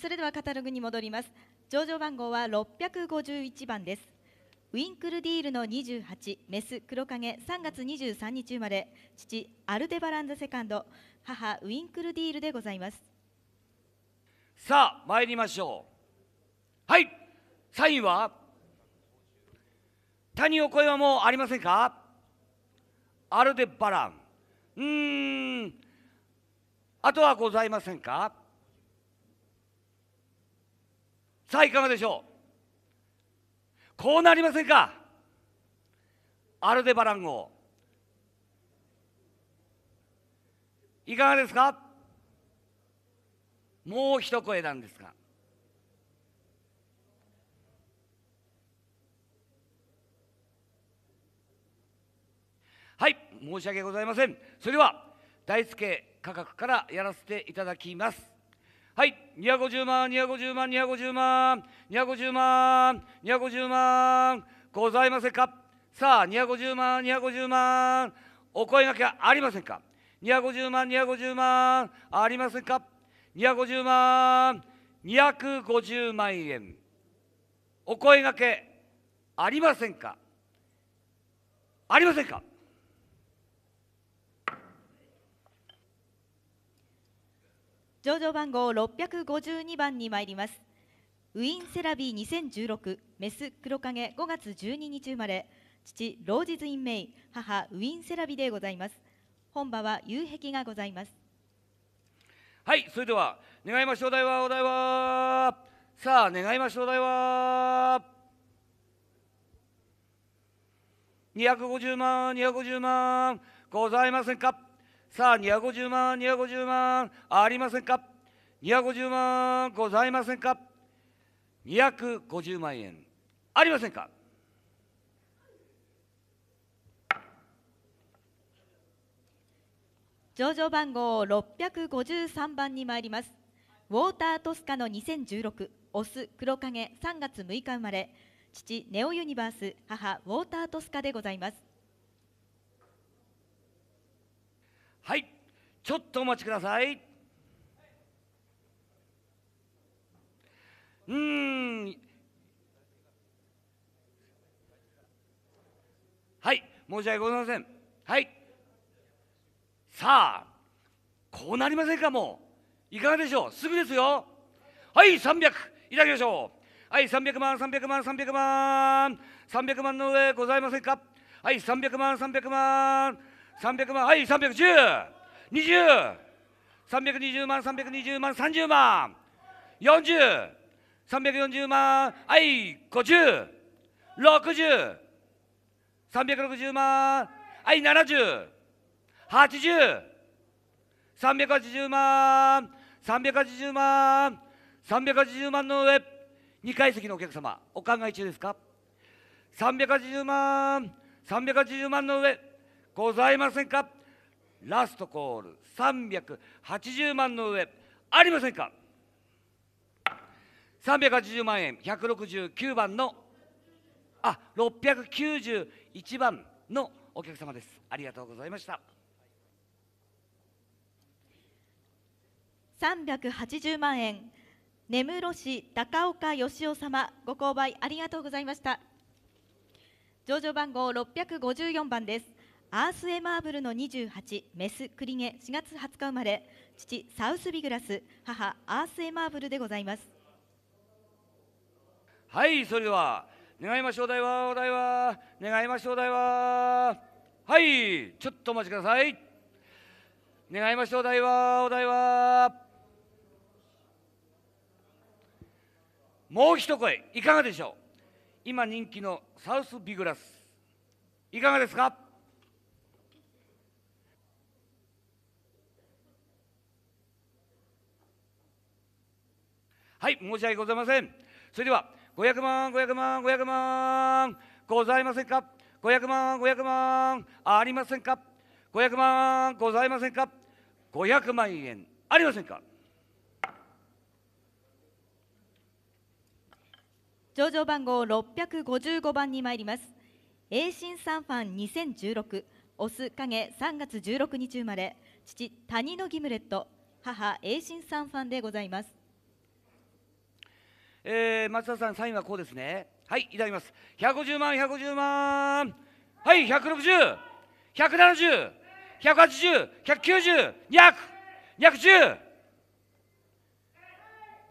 それではカタログに戻ります上場番号は651番ですウィンクルディールの28メス黒影3月23日生まれ父アルデバランザセカンド母ウィンクルディールでございますさあ参りましょうはいサインは谷お声はもうありませんかアルデバランうんあとはございませんかさあいかがでしょうこうなりませんかアルデバラン号いかがですかもう一声なんですがはい申し訳ございませんそれでは大輔価格からやらせていただきますはい250万250万250万250万250万ございませんかさあ250万250万お声がけありませんか250万250万ありませんか250万250万円お声がけありませんかありませんか上場番号652番に参りますウィンセラビー2016メス黒影5月12日生まれ父ロージズ・イン・メイ母ウィンセラビでございます本場は夕壁がございますはいそれでは願いましょうお題はお題はさあ願いましょうお題は250万250万ございませんかさあ250万250万ありませんか250万ございませんか250万円ありませんか上場番号653番に参りますウォータートスカの2016オス黒影3月6日生まれ父ネオユニバース母ウォータートスカでございますはいちょっとお待ちくださいうんはい申し訳ございませんはいさあこうなりませんかもういかがでしょうすぐですよはい300いただきましょうはい300万300万300万300万の上ございませんかはい300万300万300万はい31020 320万320万30万40 340万はい50 60 360万はい70 80 380万380万380万の上2階席のお客様お考え中ですか380万380万の上ございませんかラストコール380万の上ありませんか380万円169番のあ691番のお客様ですありがとうございました380万円根室市高岡義雄様ご購買ありがとうございました上場番号654番ですアース・エマーブルの28メスクリゲ4月20日生まれ父サウス・ビグラス母アース・エマーブルでございますはいそれでは願いましょうお題はお題は願いましょうお題ははいちょっとお待ちください願いましょうお題はお題はもう一声いかがでしょう今人気のサウス・ビグラスいかがですかはい申し訳ございませんそれでは500万500万500万ございませんか500万500万ありませんか500万ございませんか500万円ありませんか上場番号655番に参ります英進サンファン2016オス影3月16日生まれ父谷野ギムレット母英進サンファンでございますえー、松田さんサインはこうですねはいいただきます150万150万はい160 170 180 190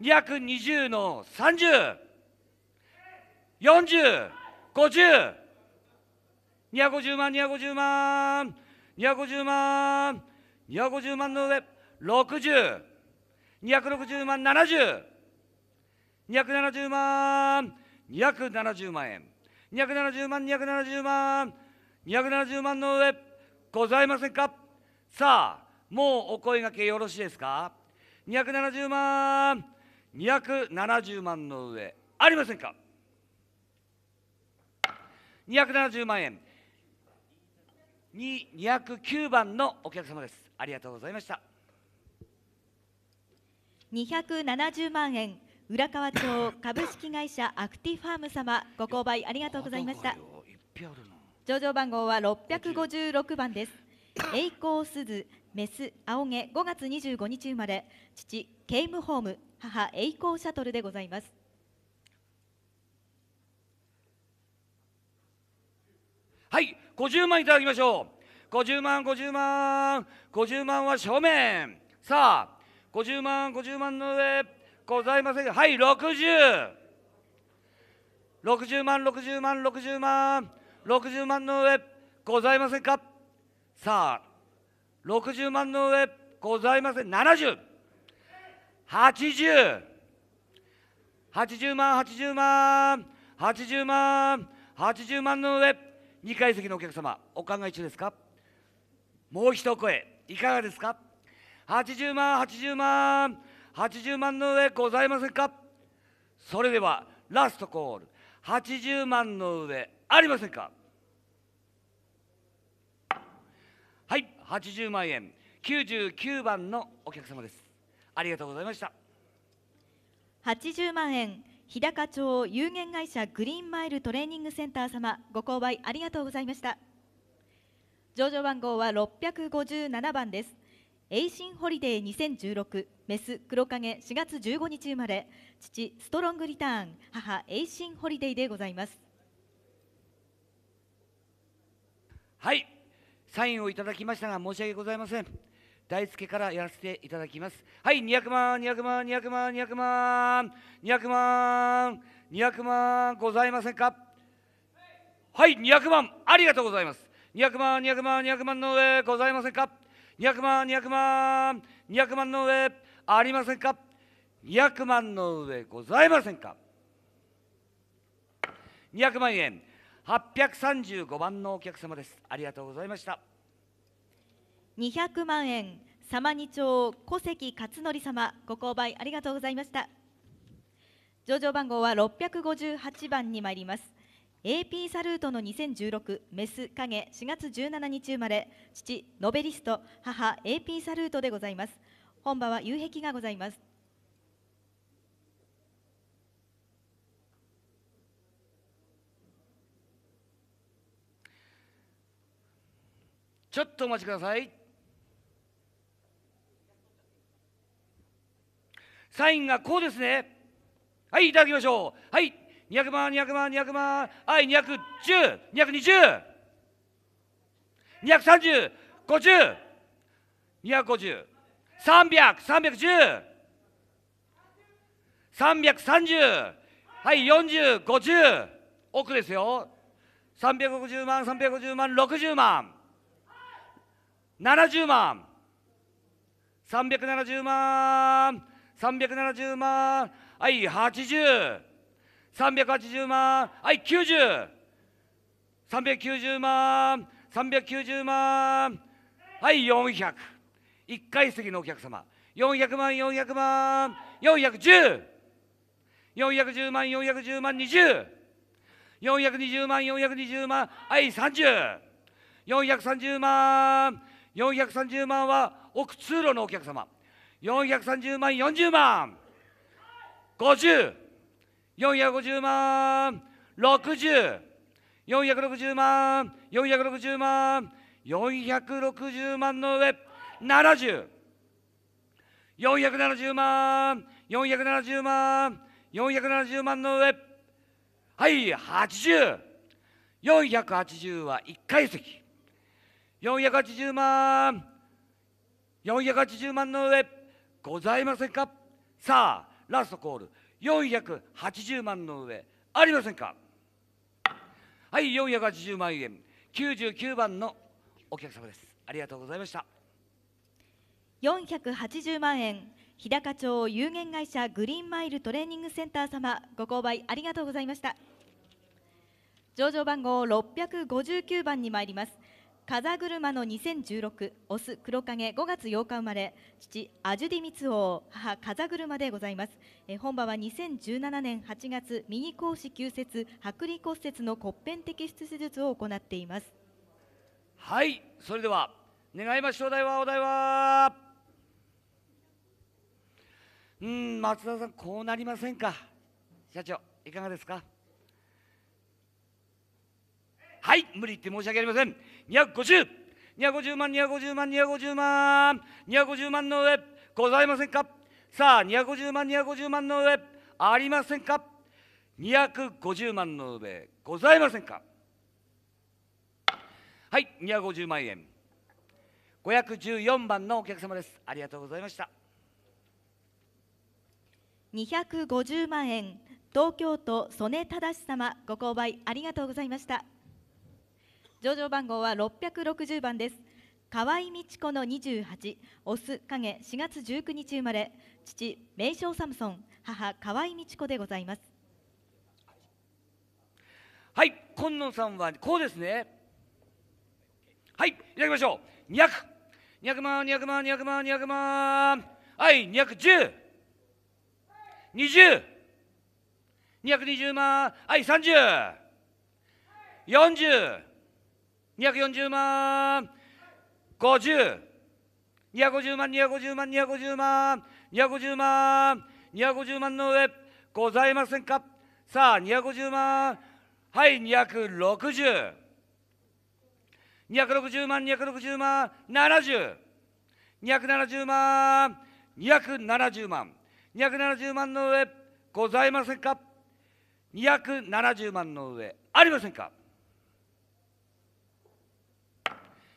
200 210 220の30 40 50 250万250万250万250万の上60 260万70 270万270万円270万270万270万の上ございませんかさあもうお声がけよろしいですか270万270万の上ありませんか270万円209番のお客様ですありがとうございました270万円浦河町株式会社アクティファーム様ご購買ありがとうございました上場番号は656番です栄光鈴メス青毛5月25日生まれ父ケイムホーム母栄光シャトルでございますはい50万いただきましょう50万50万50万は正面さあ50万50万の上ございませんはい6060万60万60万60万の上ございませんかさあ60万の上ございません7080 80万80万80万80万の上2階席のお客様お考え中ですかもう一声いかがですか80万80万80万の上ございませんかそれではラストコール80万の上ありませんかはい80万円99番のお客様ですありがとうございました80万円日高町有限会社グリーンマイルトレーニングセンター様ご購買ありがとうございました上場番号は657番ですエイシンホリデー2016メス黒影4月15日生まれ父ストロングリターン母エイシンホリデーでございますはいサインをいただきましたが申し訳ございません大輔からやらせていただきますはい200万200万200万200万200万200万ございませんかはい200万ありがとうございます200万200万200万の上ございませんか200万200万200万の上ありませんか200万の上ございませんか200万円835番のお客様ですありがとうございました200万円様二町小関勝則様ご購買ありがとうございました上場番号は658番に参ります AP サルートの2016メス影4月17日生まれ父ノベリスト母 AP サルートでございます本場は夕壁がございますちょっとお待ちくださいサインがこうですねはいいただきましょうはい200万200万200万はい210 220 230 50 250 300 310 330はい40 50奥ですよ350万350万60万70万370万370万はい80 380万はい90 390万390万はい400 1階席のお客様400万400万410410万410万20 420万420万はい30430万430万は奥通路のお客様430万40万50 450万60 460万460万460万の上70 470万470万470万の上はい80480は1階席480万480万の上ございませんかさあラストコール480万の上ありませんかはい480万円99番のお客様ですありがとうございました480万円日高町有限会社グリーンマイルトレーニングセンター様ご購買ありがとうございました上場番号659番に参ります風車の2016オス黒影5月8日生まれ父アジュディミツオ母風車でございますえ本場は2017年8月右甲子急接剥離骨折の骨片摘出手術を行っていますはいそれでは願いましょうお題はお題はうん松田さんこうなりませんか社長いかがですかはい無理言って申し訳ありません250 250万250万250万250万の上ございませんかさあ250万250万の上ありませんか250万の上ございませんかはい250万円514番のお客様ですありがとうございました250万円東京都曽根忠様ご購買ありがとうございました上場番号は660番です河合美智子の28オス影4月19日生まれ父名将サムソン母河合美智子でございますはい今野さんはこうですねはいいただきましょう200 200万200万200万200万はい21020 220万はい3040 240万50 250万250万250万250万250万の上ございませんかさあ250万はい260260 260万260万70270万270万270万の上ございませんか270万の上ありませんか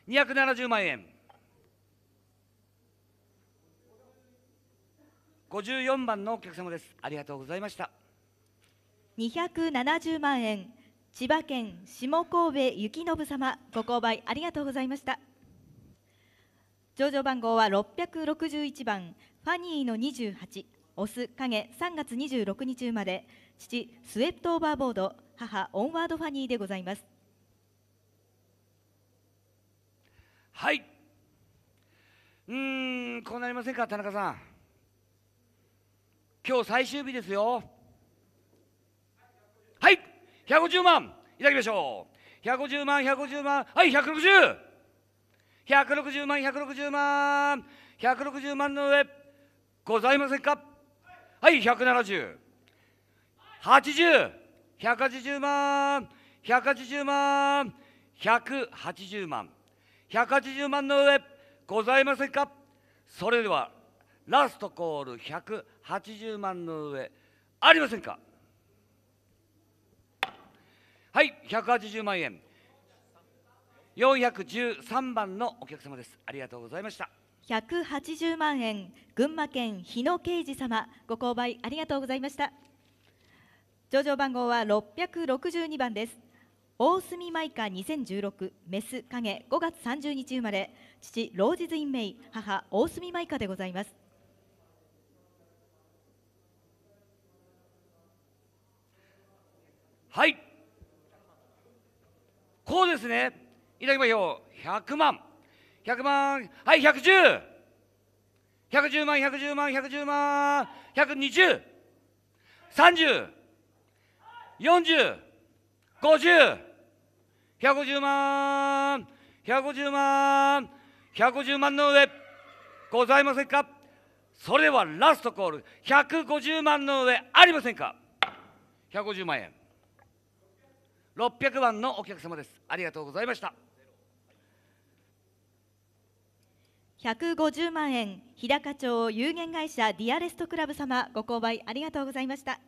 270万円54番のお客様ですありがとうございました270万円千葉県下神戸幸信様ご購買ありがとうございました上場番号は661番ファニーの28オス影3月26日生まれ父スウェットオーバーボード母オンワードファニーでございますはいうーんこうなりませんか田中さん今日最終日ですよはい150万いただきましょう150万150万はい160 160万160万160万の上ございませんかはい17080 180万180万180万180万の上ございませんかそれではラストコール180万の上ありませんかはい180万円413番のお客様ですありがとうございました180万円群馬県日野啓二様ご購買ありがとうございました上場番号は662番です大隅カ歌2016メス影5月30日生まれ父ロージズ・イン・メイ母大隅イカでございますはいこうですねいただきましょう100万100万はい1 1 0 110万110万110万120304050 150万150万150万の上ございませんかそれではラストコール150万の上ありませんか150万円600番のお客様ですありがとうございました150万円日高町有限会社ディアレストクラブ様ご購買ありがとうございました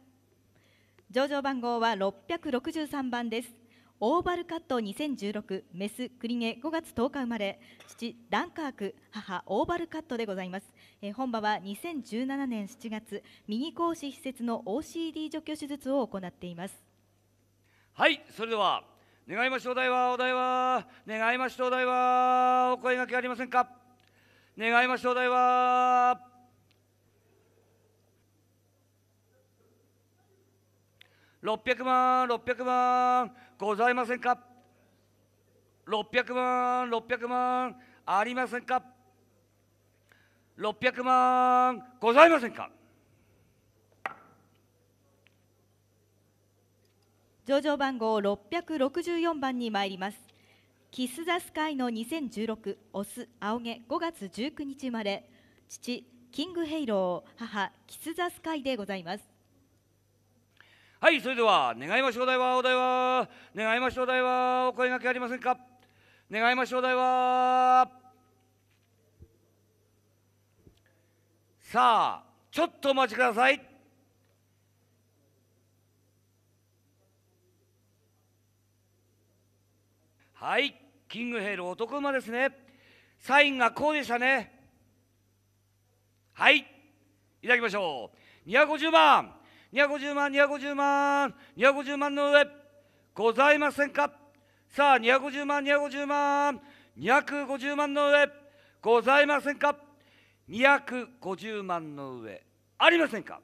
上場番号は663番ですオーバルカット2016メスクリゲ5月10日生まれ父ダンカーク母オーバルカットでございます、えー、本場は2017年7月右格子施設の OCD 除去手術を行っていますはいそれでは願いましょうお題はお題は願いましお題はお声がけありませんか願いましお題は600万、600万、ございませんか ?600 万、600万、ありませんか ?600 万、ございませんか上場番号664番に参ります。キス・ザ・スカイの2016オス・青毛5月19日生まれ父キング・ヘイロー母キス・ザ・スカイでございますはいそれでは願いましょうお題はお題は願いましょうお題はお声がけありませんか願いましょうお題はさあちょっとお待ちくださいはいキングヘイル男馬ですねサインがこうでしたねはいいただきましょう250番250万、250万、250万の上、ございませんかさあ、250万、250万、250万の上、ございませんか250万の上、ありませんか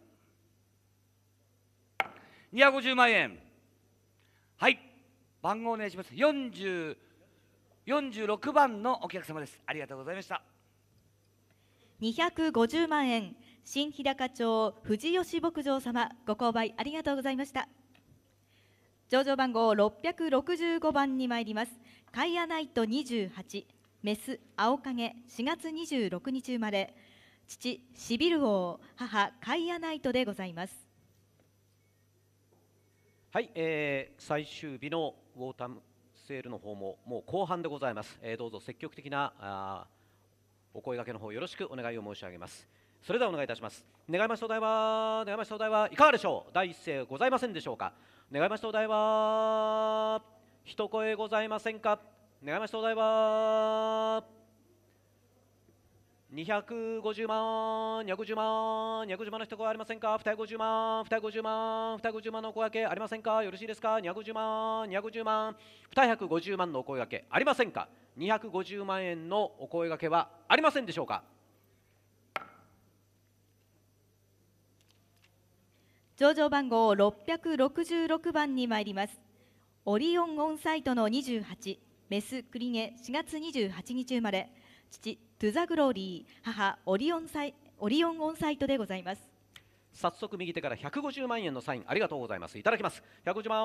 250万円。はい、番号お願いします。40 46番のお客様です。ありがとうございました。250万円。新日高町藤吉牧場様ご購買ありがとうございました上場番号665番に参りますカイアナイト28メス青影4月26日生まれ父シビル王母カイアナイトでございますはい、えー、最終日のウォータムセールの方ももう後半でございます、えー、どうぞ積極的なあお声掛けの方よろしくお願いを申し上げますそれではお願いいたします願いましたお題は願いましたお題はいかがでしょう第一声ございませんでしょうか願いましたお題は一声ございませんか願いましたお題は百五十万2 5十万2 5十万の一声ありませんか2五十万2五十万250万のお声がけありませんかよろしいですか2 5十万2 5十万二百五十万のお声がけありませんか二百五十万円のお声がけはありませんでしょうか上場番号666番に参りますオリオンオンサイトの28メスクリゲ4月28日生まれ父トゥザグローリー母オリオンサイオリオンオンサイトでございます早速右手から150万円のサインありがとうございますいただきます150万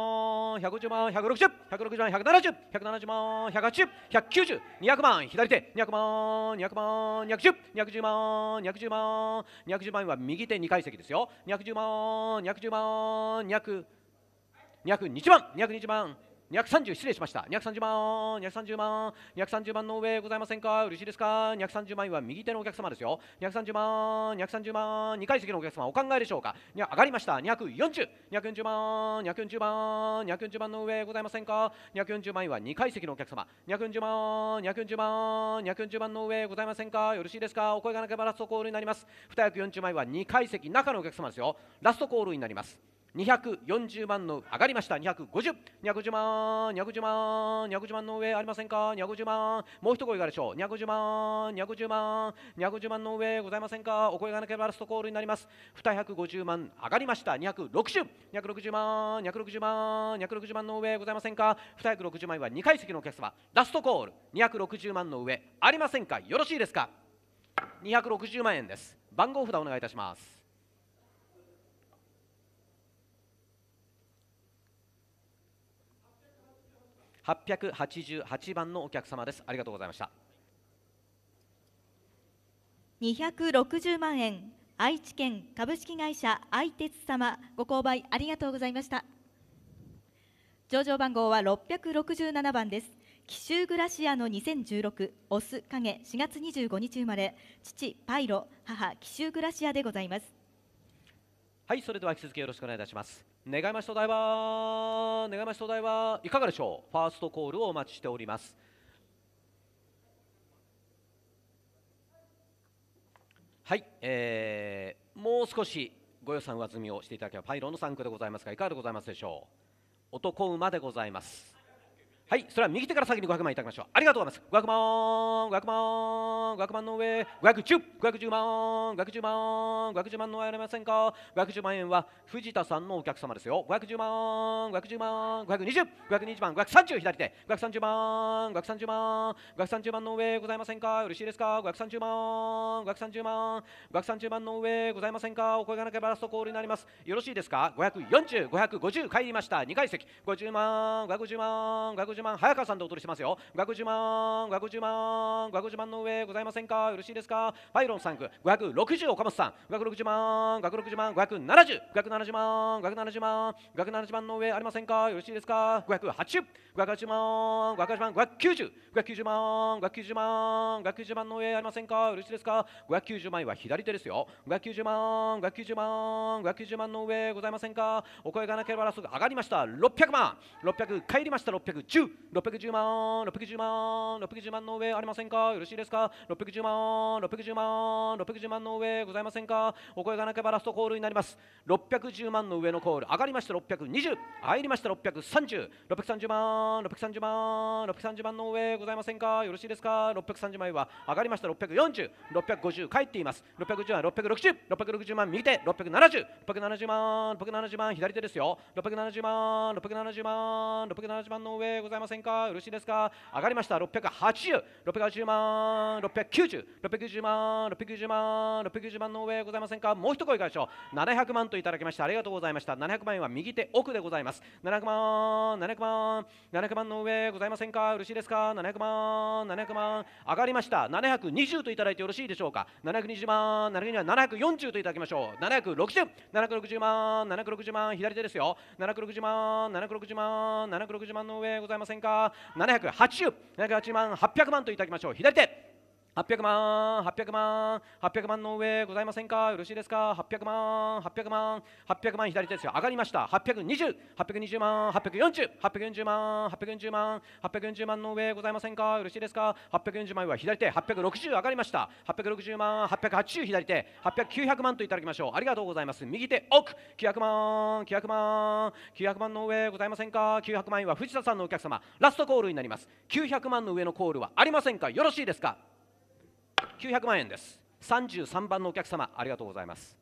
150万160160万170170万180190 2 0 0万左手200万200万210210万210万210万は右手2階席ですよ210万210万200 220万220万230失礼しました230万230万230万の上ございませんか嬉しいですか230万円は右手のお客様ですよ230万230万2階席のお客様お考えでしょうか上がりました240240 240万240万240万の上ございませんか240万円は2階席のお客様240万240万240万の上ございませんかよろしいですかお声がなければラストコールになります240万円は2階席中のお客様ですよラストコールになります240万の上がりました250 250万250万250万の上ありませんか250万もう一声がでしょう250万250万250万の上ございませんかお声がなければラストコールになります250万上がりました260 260万260万260万の上ございませんか260万は2階席のお客様ラストコール260万の上ありませんかよろしいですか260万円です番号札お願いいたします888番のお客様ですありがとうございました260万円愛知県株式会社愛鉄様ご購買ありがとうございました上場番号は667番です紀州グラシアの2016オス影4月25日生まれ父パイロ母紀州グラシアでございますはいそれでは引き続きよろしくお願いいたします願いましお台場願いましお台場いかがでしょうファーストコールをお待ちしておりますはい、えー、もう少しご予算上積みをしていただければパイロンの参加でございますがいかがでございますでしょう男馬でございますはいそれは右手から先に500万いただきましょうありがとうございます500万500万500万の上510万510万510万の上ありませんか510万円は藤田さんのお客様ですよ510万510万520 520万530左手530万530万530万の上ございませんか嬉しいですか530万530万530万の上ございませんかお声がなければラストコールになりますよろしいですか540 550帰りました2階席50万550万550万自慢早川さんでお届りしますよ五1 0万五1 0万五1 0万の上ございませんかよろしいですかパイロン3区百六十岡本さん五百六十万五百6十万570 570万570万百七十万の上ありませんかよろしいですか580 580万580万590 590万590万百九十万の上ありませんかよろしいですか五百九十万は左手ですよ五百九十万五百九十万五百九十万の上ございませんかお声がなければすぐ上がりました六百万六百帰りました六百0六百十万、六百十万、六百十万の上ありませんかよろしいですか六百十万、六百十万、六百十万の上ございませんかお声がなければラストコールになります。六百十万の上のコール、上がりました六百二十、入りました六百三十。3 0万、630万、百三十万の上ございませんかよろしいですか六百三十万は上がりました六百四十、六百五十帰っています。六百十万、六十、六百六十万、右手、七十、六百七十万、百七十万、左手ですよ。六百七十万、百七十万、百七十万の上ございまざいませんかよろしいですか上がりました。680、680万、690、690万、690万、690万の上ございませんかもう一声いかがでしょう ?700 万といただきました。ありがとうございました。700万は右手奥でございます。700万、700万、700万の上ございませんかよろしいですか ?700 万、700万、上がりました。720といただいてよろしいでしょうか ?720 万、740といただきましょう。760、760万、760万、左手ですよ。760万、760万、760万の上ございます。ませんか780、780万、800万といただきましょう。左手800万、800万、800万の上ございませんか、よろしいですか、800万、800万、800万、左手ですよ、上がりました、820、820万、840、840万、840万、840万の上ございませんか、よろしいですか、840万は左手、860上がりました、860万、880左手、800、900万といただきましょう、ありがとうございます、右手奥、900万、900万、900万の上ございませんか、900万円は藤田さんのお客様、ラストコールになります、900万の上のコールはありませんか、よろしいですか。900万円です33番のお客様ありがとうございます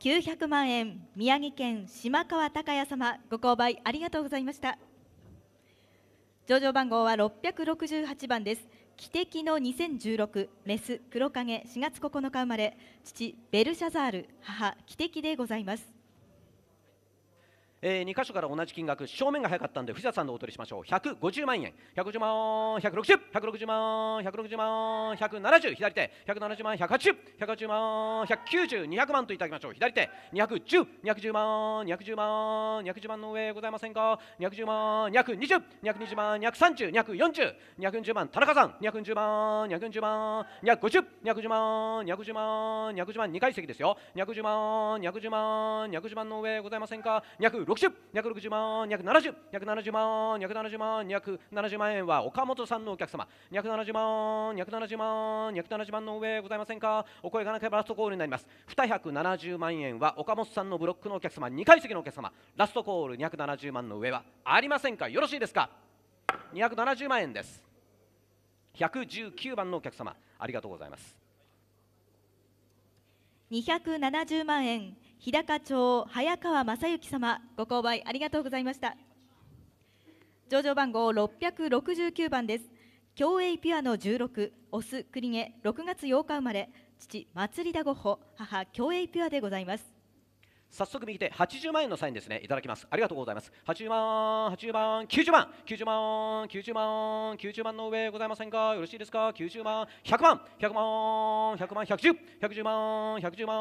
900万円宮城県島川隆也様ご購買ありがとうございました上場番号は668番です汽笛の2016メス黒影4月9日生まれ父ベルシャザール母汽笛でございますえー、2箇所から同じ金額正面が早かったんで藤田さんのお取りしましょう150万円150万160 160万160万170左手170万180 180万190 200万といただきましょう左手210 210万210万210万の上ございませんか210万220 220万230 240 240万田中さん210万240万250 2 1 0万2 1 0万250万2階席ですよ210万210万210万の上ございませんか260 60、260万、270、270万、270万、270万円は岡本さんのお客様、270万、270万、270万の上ございませんか、お声がなければラストコールになります。270万円は岡本さんのブロックのお客様、2階席のお客様、ラストコール270万の上はありませんか、よろしいですか、270万円です。119番のお客様、ありがとうございます。270万円日高町早川正幸様ご購買ありがとうございました上場番号669番です競泳ピュアの16オス栗毛6月8日生まれ父祭りだごほ母競泳ピュアでございます早速右手80万円のサインですねいただきますありがとうございます80万80万90万90万90万90万の上ございませんかよろしいですか90万100万100万1 0万110十万110万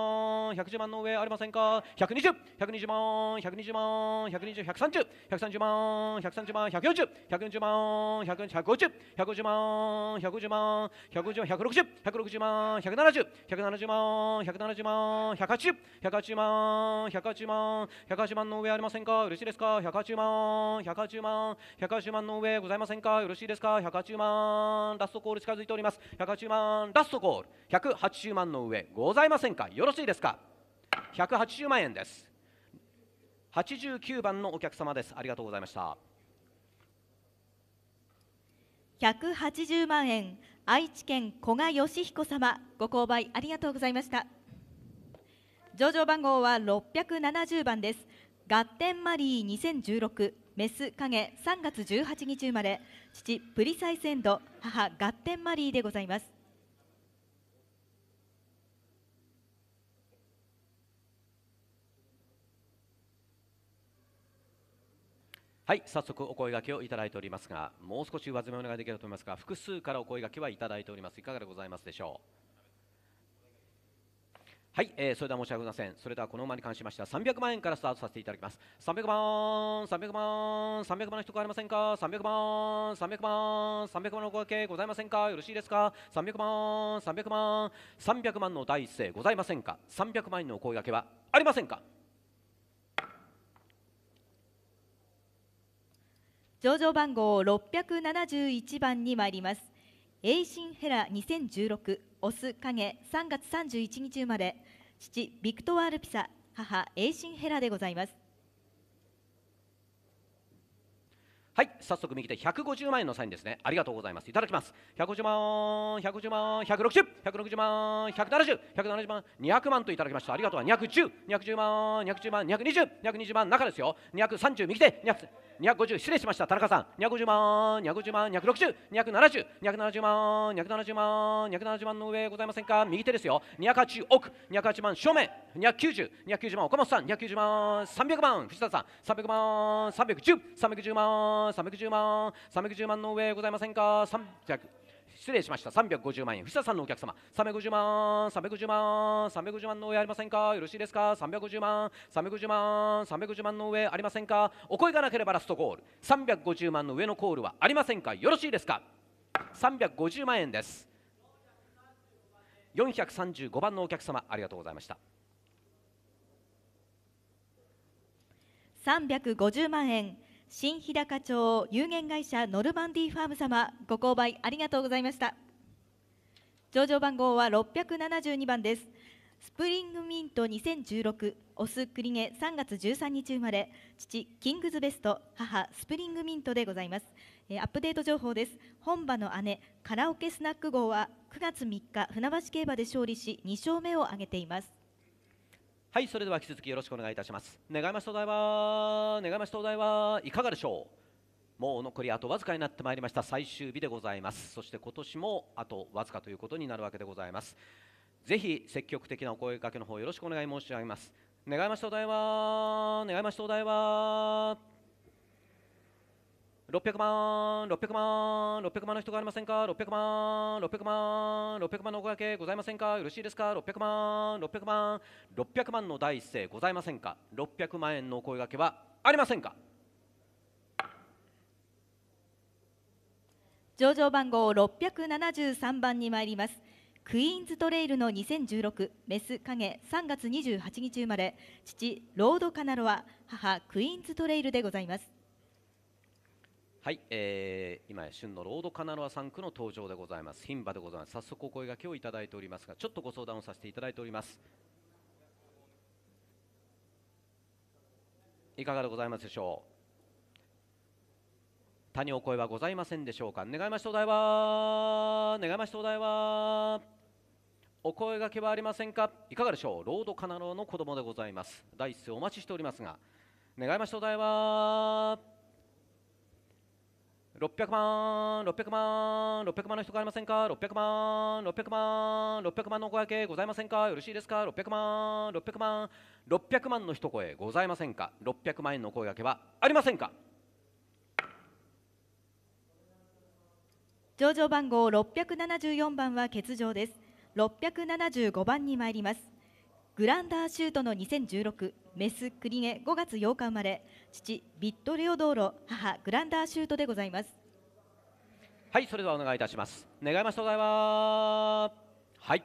110万の上ありませんか120 120万120万120 130 130万130万140 140万150 150万150万150万1六0 160万170 170万170万180 180万万180万180万の上ありませんか嬉しいですか180万180万180万の上ございませんか嬉しいですか180万ラストコール近づいております180万ラストコール180万の上ございませんかよろしいですか180万円です89番のお客様ですありがとうございました180万円愛知県古賀義彦様ご購買ありがとうございました上場番号は670番ですガッテンマリー2016メス影3月18日生まれ父プリサイセンド母ガッテンマリーでございますはい早速お声掛けをいただいておりますがもう少し上積みお願いできると思いますが複数からお声掛けはいただいておりますいかがでございますでしょうはい、えー、それでは申し訳ございません。それではこの馬に関しましては300万円からスタートさせていただきます。300万、300万、300万の人がありませんか ?300 万、300万、300万のご掛けございませんかよろしいですか ?300 万、300万、300万の第一声ございませんか ?300 万円のお声掛けはありませんか上場番号671番に参ります。エイシンヘラ2016オス影3月31日生まれ父ビクトワール・ピサ母エイシン・ヘラでございますはい早速右手150万円のサインですねありがとうございますいただきます150万150万160160万170170万200万といただきましたありがとうは210210万210万220220万中ですよ230右手200 250失礼しました田中さん250万250万260 270 270万270万270万の上ございませんか右手ですよ280億280万正面290 290万岡本さん290万300万藤田さん300万310 310万310万310万の上ございませんか300失礼しました350万円藤田さんのお客様350万350万350万の上ありませんかよろしいですか350万350万350万の上ありませんかお声がなければラストコール350万の上のコールはありませんかよろしいですか350万円です435番のお客様ありがとうございました350万円新日高町有限会社ノルマンディファーム様ご購買ありがとうございました上場番号は672番ですスプリングミント2016オスクリゲ3月13日生まれ父キングズベスト母スプリングミントでございます、えー、アップデート情報です本場の姉カラオケスナック号は9月3日船橋競馬で勝利し2勝目を挙げていますはい、それでは引き続きよろしくお願いいたします。願いまし東大は、願いまし東大はいかがでしょうもう残りあとわずかになってまいりました最終日でございます。そして今年もあとわずかということになるわけでございます。ぜひ積極的なお声掛けの方よろしくお願い申し上げます。願いまし東大は、願いまし東大は、600万、600万、600万の人がありませんか ?600 万、600万、600万のおかけございませんかよろしいですか ?600 万、600万、600万の第一声ございませんか ?600 万円のお声がけはありませんか上場番号673番に参ります。クイーンズトレイルの2016メス影3月28日生まれ父ロードカナロア母クイーンズトレイルでございますはい、えー、今や旬のロードカナロア産区の登場でございます牝馬でございます早速お声がけをいただいておりますがちょっとご相談をさせていただいておりますいかがでございますでしょう他にお声はございませんでしょうか願いましょうお題は願いましょうお題はお声がけはありませんかいかがでしょうロードカナロアの子供でございます第一声お待ちしておりますが願いましょうお題は600万、600万、600万の人がありませんか ?600 万、600万、600万のお声けございませんかよろしいですか ?600 万、600万、600万の一声ございませんか ?600 万円の声がけはありませんか上場番号674番は欠場です。675番に参ります。グランダーシュートの2016メスクリゲ5月8日生まれ父ビットレオドーロ母グランダーシュートでございますはいそれではお願いいたします願いましたいますはい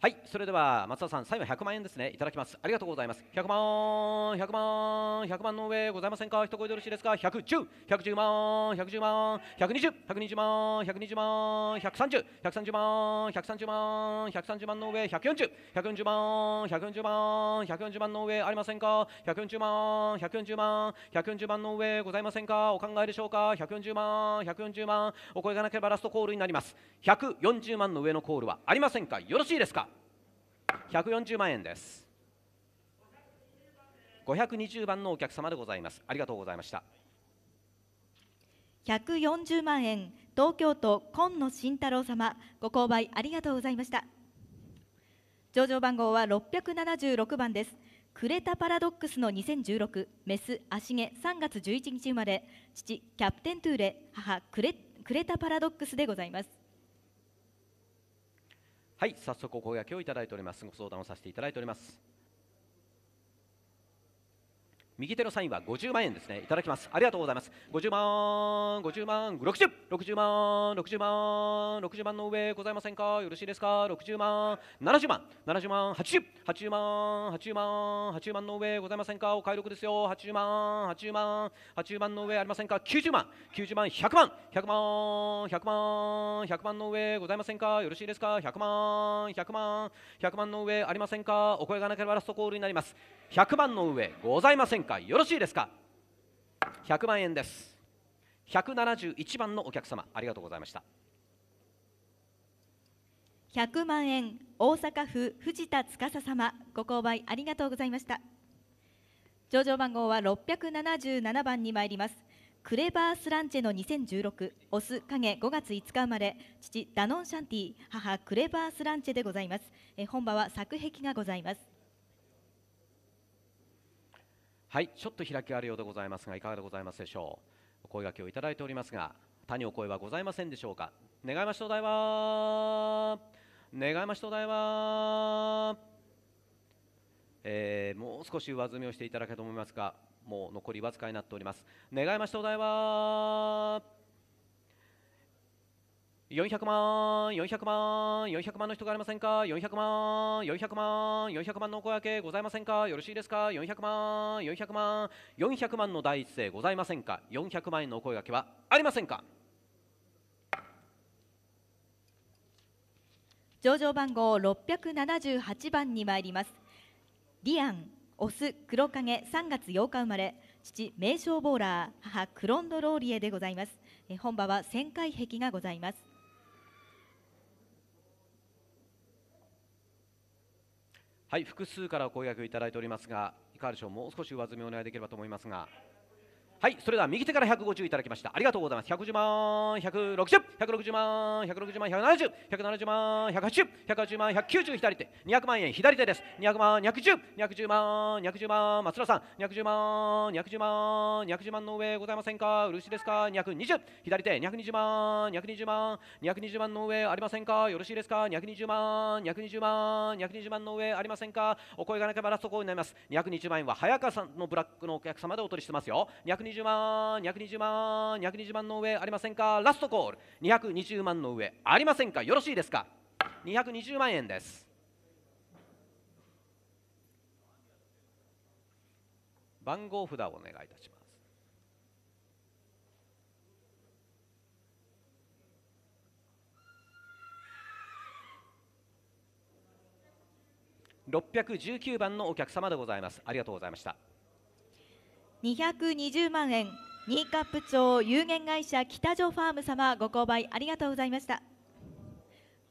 はいそれでは松田さん最後100万円ですねいただきますありがとうございます100万100万100万の上ございませんか一声でよろしいですか110110 1 0万110万120 120万120万130 130万130万130万の上140 140万140万140万の上ありませんか140万140万140万の上ございませんかお考えでしょうか140万140万お声がなければラストコールになります140万の上のコールはありませんかよろしいですか140万円です520番のお客様でございますありがとうございました140万円東京都今野慎太郎様ご購買ありがとうございました上場番号は676番ですクレタパラドックスの2016メス足毛3月11日生まれ父キャプテントゥーレ母クレクレタパラドックスでございますはい早速お声がけをいただいておりますご相談をさせていただいております右手のサインは50万円ですねいただきますありがとうございます50万50万6060 60万60万60万の上ございませんかよろしいですか60万70万70万80 80万80万80万の上ございませんかお買い得ですよ80万80万80万の上ありませんか90万90万100万100万100万100万の上ございませんかよろしいですか100万100万100万の上ありませんかお声がなければラストコールになります100万の上ございませんかかよろしいですか100万円です171番のお客様ありがとうございました100万円大阪府藤田司様ご購買ありがとうございました上場番号は677番に参りますクレバースランチェの2016オス影5月5日生まれ父ダノンシャンティ母クレバースランチェでございますえ本場は作壁がございますはいちょっと開きあるようでございますがいかがでございますでしょうお声がけをいただいておりますが他にお声はございませんでしょうか願いましお題は願いましお題はえー、もう少し上積みをしていただけると思いますがもう残りわずかになっております願いましお題は400万、400万、400万の人がありませんか ?400 万、400万、400万のお声掛けございませんかよろしいですか ?400 万、400万、400万の第一声ございませんか ?400 万円のお声掛けはありませんか上場番号678番に参ります。リアン、オス、黒影、3月8日生まれ、父、名称ボーラー、母、クロンドローリエでございます。え本場は旋回壁がございます。はい、複数からお声掛けをいただいておりますが、いかがでしょう、もう少し上積みお願いできればと思いますが。はいそれでは右手から150いただきましたありがとうございます110万160160万160万170170万180180万190左手200万円左手です200万210210万210万松田さん210万210万210万の上ございませんか漆ですか220左手220万220万220万の上ありませんかよろしいですか220万220万220万の上ありませんかお声がなければラストコーになります220万円は早川さんのブラックのお客様でお取りしてますよ220 220万220万220万の上ありませんかラストコール220万の上ありませんかよろしいですか220万円です番号札をお願いいたします619番のお客様でございますありがとうございました220万円ニーカップ町有限会社北条ファーム様ご購買ありがとうございました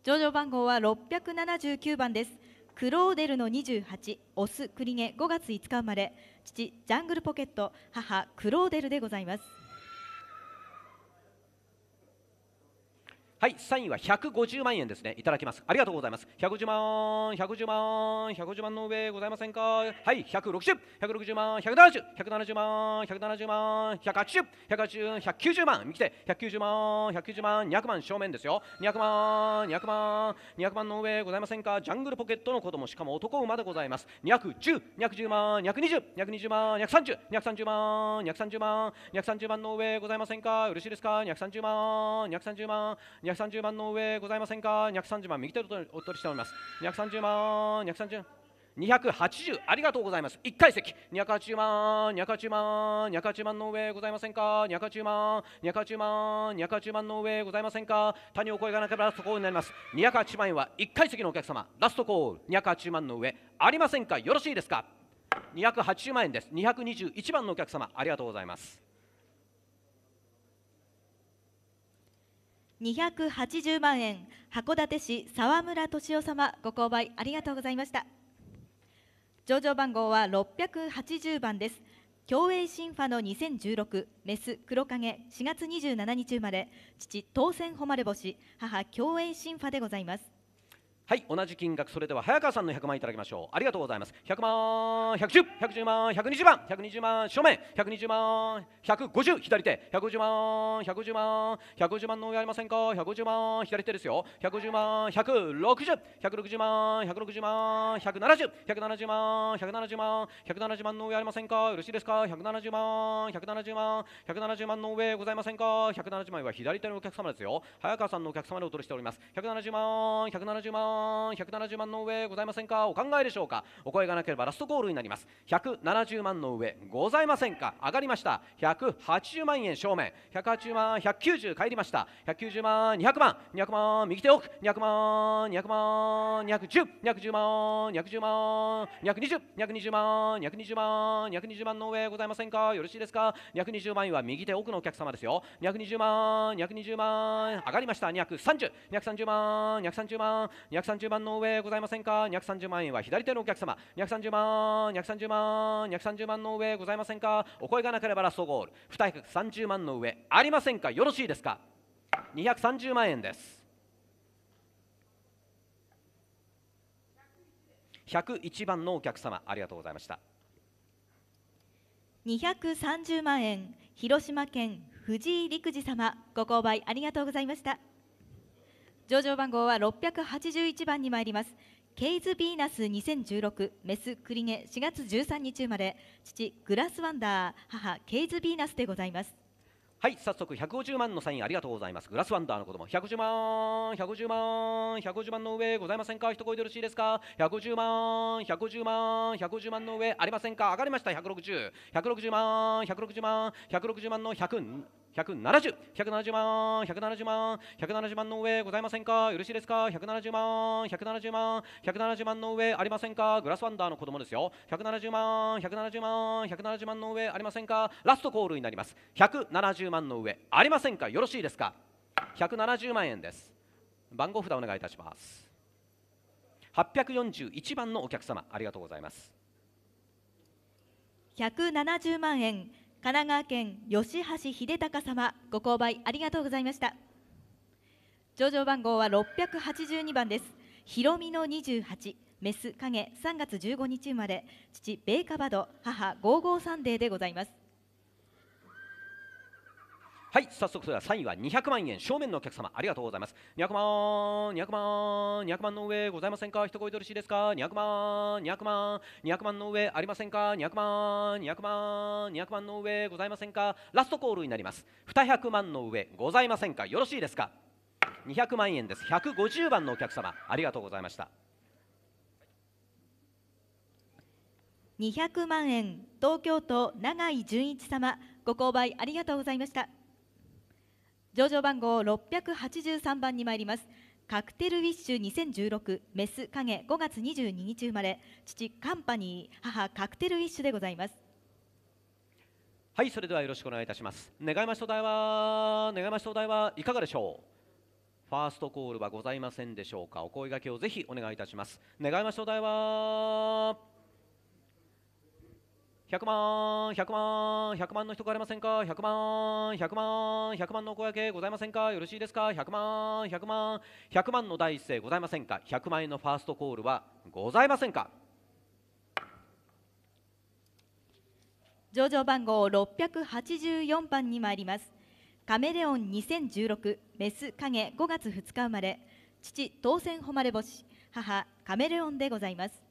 上場番号は679番ですクローデルの28オスクリゲ5月5日生まれ父ジャングルポケット母クローデルでございますはい3位は150万円ですねいただきますありがとうございます150万110万1 5 0万の上ございませんかはい160160万170170万170万180180万見て190万190万200万正面ですよ200万200万200万の上ございませんかジャングルポケットの子供しかも男馬でございます210210万220220万230230万230万230万の上ございませんか嬉しいですか230万230万230番の上ございませんか230番右手でお取りしております230万230 280ありがとうございます1階席280万280万280万の上ございませんか280万280万280万の上ございませんか谷を越えがなければラストコールになります208万円は1階席のお客様ラストコール280万の上ありませんかよろしいですか280万円です221番のお客様ありがとうございます280万円函館市沢村敏夫様ご購買ありがとうございました上場番号は680番です競泳シンファの2016メス黒影4月27日生まれ父当選誉れ星母競泳シンファでございますはい同じ金額それでは早川さんの100万いただきましょうありがとうございます100万110110万120万120万正面120万150左手150万150万150万の上ありませんか150万左手ですよ150万160160万160万170170万170万170万の上ありませんかよろしいですか170万170万170万の上ございませんか170万は左手のお客様ですよ早川さんのお客様でお取りしております170万170万万170万の上ございませんかお考えでしょうかお声がなければラストゴールになります170万の上ございませんか上がりました180万円正面180万190帰りました190万200万200万右手奥200万200万210210万210万220 220万220万220万の上ございませんかよろしいですか220万円は右手奥のお客様ですよ220万220万上がりました230230万230万230万230番の上ございませんか230万円は左手のお客様230万230万230万の上ございませんかお声がなければラストゴール230万の上ありませんかよろしいですか230万円です101番のお客様ありがとうございました230万円広島県藤井陸二様ご購買ありがとうございました上場番号は六百八十一番に参りますケイズ・ビーナス二千十六メス・クリゲ四月十三日生まれ父グラス・ワンダー母ケイズ・ビーナスでございますはい早速150万のサインありがとうございますグラスワンダーの子供110万110万110万の上ございませんか一声でよろしいですか110万110万110万の上ありませんか上がりました160160万160万160万の100 170、万、170万、170万の上ございませんかよろしいですか ?170 万、170万、170万の上ありませんかグラスワンダーの子供ですよ。170万、170万、170万の上ありませんかラストコールになります。170万の上ありませんかよろしいですか ?170 万円です。番号札お願いいたします。841番のお客様ありがとうございます。170万円神奈川県吉橋秀隆様ご購買ありがとうございました上場番号は682番ですひろみの28メス影3月15日生まれ父ベイカバド母ゴーゴーサンデーでございますはい早速それは3位は200万円正面のお客様ありがとうございます200万200万200万の上ございませんか一声でよろしいですか200万200万200万の上ありませんか200万200万200万の上ございませんかラストコールになります200万の上ございませんかよろしいですか200万円です150番のお客様ありがとうございました200万円東京都永井純一様ご購買ありがとうございました上場番号683番に参りますカクテルウィッシュ2016メス影5月22日生まれ父カンパニー母カクテルウィッシュでございますはいそれではよろしくお願いいたします願いましお題は願いましお題はいかがでしょうファーストコールはございませんでしょうかお声掛けをぜひお願いいたします願いましお題は100万、100万、100万の人がありませんか ?100 万、100万、100万のお声掛けございませんかよろしいですか ?100 万、100万、100万の第一声ございませんか ?100 万円のファーストコールはございませんか上場番号684番に参ります。カメレオン2016、メス影5月2日生まれ、父、当選誉れ星、母、カメレオンでございます。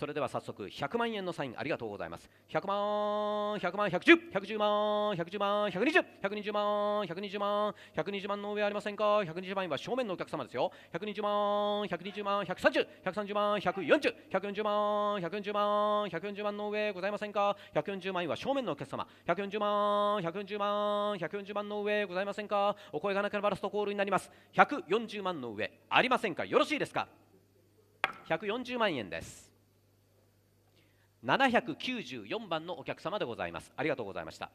それでは早速100万円のサインありがとうございます100万100万110 110万110万120 120万120万120万の上ありませんか120万円は正面のお客様ですよ120万120万130 130万140 140万140万140万の上ございませんか140万円は正面のお客様140万140万140万の上ございませんかお声がなければラストコールになります140万の上ありませんかよろしいですか140万円です794番のお客様でございますありがとうございました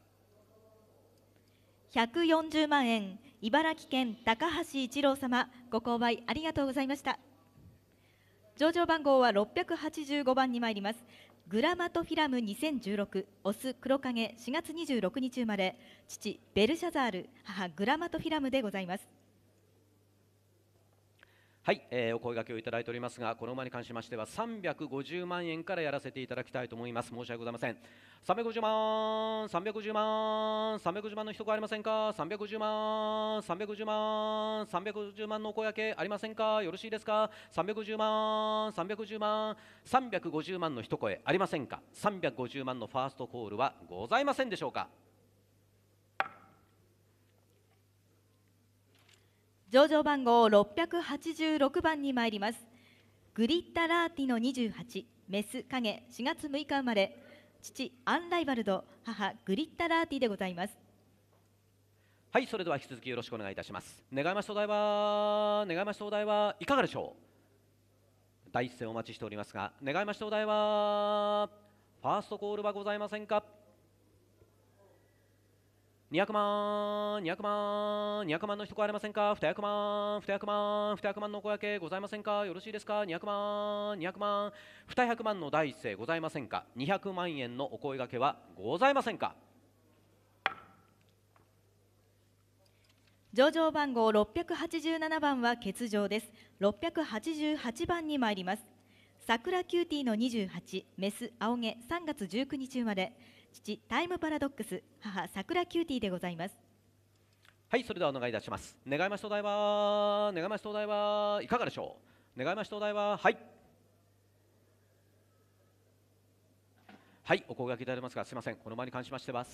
140万円茨城県高橋一郎様ご購買ありがとうございました上場番号は685番に参りますグラマトフィラム2016オス黒影4月26日生まれ父ベルシャザール母グラマトフィラムでございますはい、えー、お声掛けをいただいておりますがこの馬に関しましては350万円からやらせていただきたいと思います申し訳ございません350万350万350万の一声ありませんか350万350万350万のお声掛けありませんかよろしいですか350万350万350万の一声ありませんか350万のファーストコールはございませんでしょうか上場番号686番に参りますグリッタラーティの28メス影4月6日生まれ父アンライバルド母グリッタラーティでございますはいそれでは引き続きよろしくお願いいたします願いましお題は願いましお題はいかがでしょう第一声お待ちしておりますが願いましお題はファーストコールはございませんか200万200万200万の人買あれませんか200万200万200万のお声けございませんかよろしいですか200万200万200万の第一声ございませんか200万円のお声がけはございませんか上場番号687番は欠場です688番に参ります桜キューティーの28メス青毛3月19日まで父タイムパラドックス母桜キューティーでございますはいそれではお願いいたします願いましお題は願いましお題はいかがでしょう願いましお題ははいはいお声がけいただけますがすみませんこの場に関しましては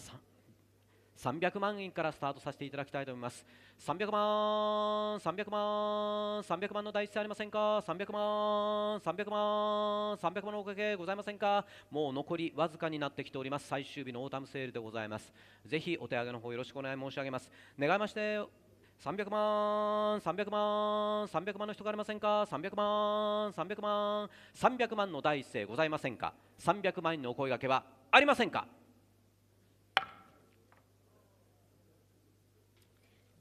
300万円からスタートさせていただきたいと思います300万300万300万の台数ありませんか300万300万300万のおかげございませんかもう残りわずかになってきております最終日のオータムセールでございますぜひお手上げの方よろしくお願い申し上げます願いまして300万、300万、300万の人がありませんか、300万、300万、300万の第一声ございませんか、300万円のお声がけはありませんか。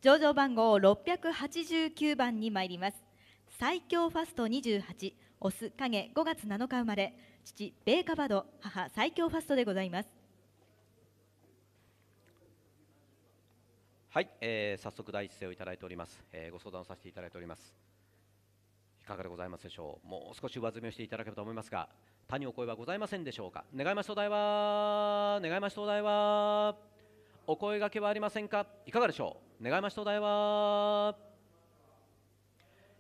上場番号六百八十九番に参ります最強ファスト28オス影五月七日生まれ父ベーカバド母最強ファストでございますはい、えー、早速第一声をいただいております、えー、ご相談させていただいておりますいかがでございますでしょうもう少し上積みをしていただければと思いますが他にお声はございませんでしょうか願いましょう、灯台は願いましょう、灯台はお声掛けはありませんかいかがでしょう願いましたお題は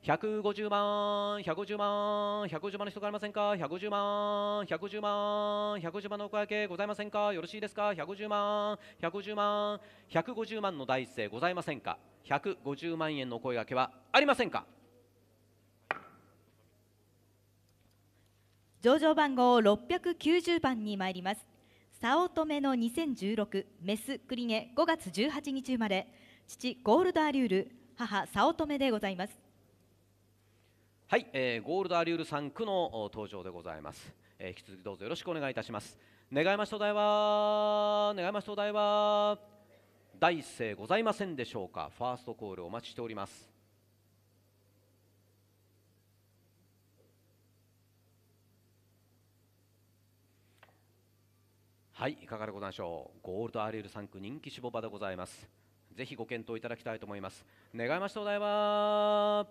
150万150万150万の人がありませんか150万150万110万のお声掛けございませんかよろしいですか150万110万150万の第一声ございませんか150万円のお声掛けはありませんか上場番号690番に参ります早乙女の2016メスクリゲ5月18日生まれ父ゴールドアリュール母早乙女でございますはい、えー、ゴールドアリュールさん区の登場でございます、えー、引き続きどうぞよろしくお願いいたします願いましょうだいは願いましょうだいは大勢ございませんでしょうかファーストコールお待ちしておりますはいいかがでございましょうゴールドア RL3 区人気絞場でございますぜひご検討いただきたいと思います願いましたお題は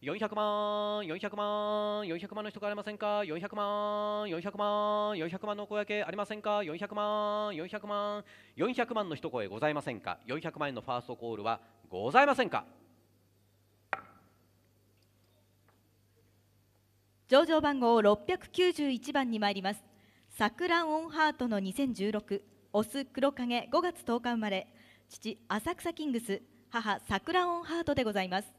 400万400万400万の人がありませんか400万400万400万の声けありませんか400万400万400万の一声ございませんか400万円のファーストコールはございませんか上場番号691番に参ります桜オンハートの2016オス黒影5月10日生まれ父浅草キングス母桜オンハートでございます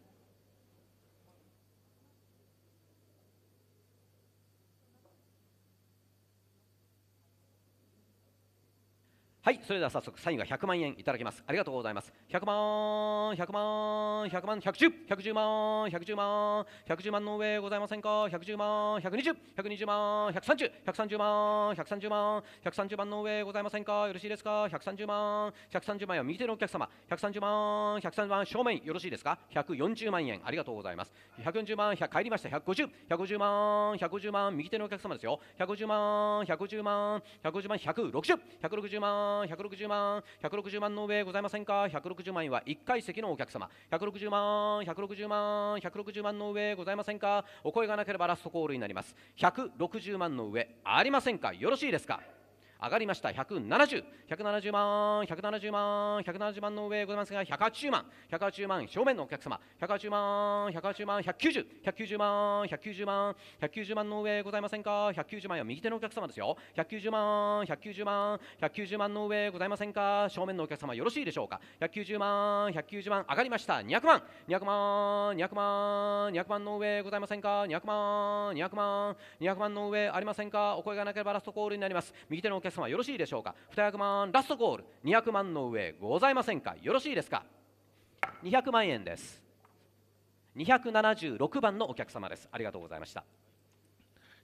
はいそれでは早速サインが100万円いただきますありがとうございます100万100万100万110110万110万110万の上ございませんか110万120120万130130万130万130万の上ございませんかよろしいですか130万130万は右手のお客様130万130万正面よろしいですか140万円ありがとうございます140万100帰りました150150万150万右手のお客様ですよ150万150万150万160 160万160万160万の上ございませんか160万円は1階席のお客様160万160万160万の上ございませんかお声がなければラストコールになります160万の上ありませんかよろしいですか上がりました170、170万、170万、170万の上ございますが、180万、180万、正面のお客様、180万、180万、190、190万、190万、190万の上ございませんか、190万は右手のお客様ですよ、190万、190万、190万の上ございませんか、正面のお客様、よろしいでしょうか、190万、190万、上がりました、200万、200万、200万、200万の上ございませんか、200万、200万、200万の上ありませんか、お声がなければラストコールになります。右手のお客客様よろしいでしょうか200万ラストゴール200万の上ございませんかよろしいですか200万円です276番のお客様ですありがとうございました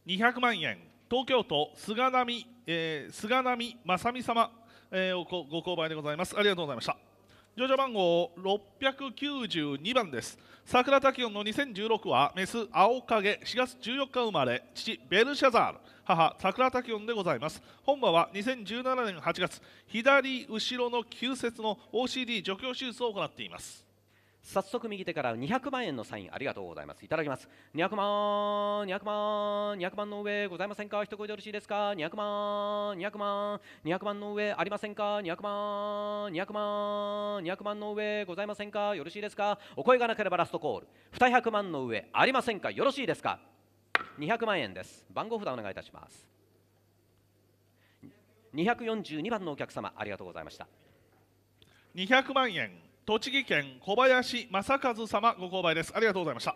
200万円東京都菅波、えー、菅波正美様、えー、こご購買でございますありがとうございました乗車番号692番です桜田祇の2016はメス青影4月14日生まれ父ベルシャザール母桜田オンでございます本場は2017年8月左後ろの急接の OCD 除去手術を行っています早速右手から200万円のサインありがとうございますいただきます200万200万200万の上ございませんか一声でよろしいですか200万200万200万の上ありませんか200万200万200万の上ございませんかよろしいですかお声がなければラストコール200万の上ありませんかよろしいですか200万円です番号札お願いいたします242番のお客様ありがとうございました200万円栃木県小林正和様ご購買ですありがとうございました